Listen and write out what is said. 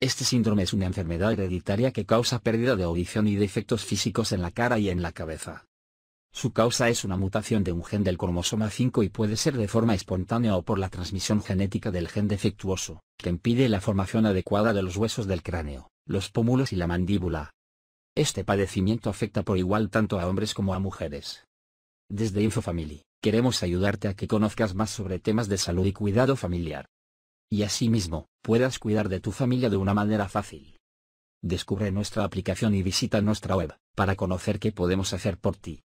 Este síndrome es una enfermedad hereditaria que causa pérdida de audición y defectos físicos en la cara y en la cabeza. Su causa es una mutación de un gen del cromosoma 5 y puede ser de forma espontánea o por la transmisión genética del gen defectuoso, que impide la formación adecuada de los huesos del cráneo, los pómulos y la mandíbula. Este padecimiento afecta por igual tanto a hombres como a mujeres. Desde InfoFamily, queremos ayudarte a que conozcas más sobre temas de salud y cuidado familiar y asimismo, puedas cuidar de tu familia de una manera fácil. Descubre nuestra aplicación y visita nuestra web, para conocer qué podemos hacer por ti.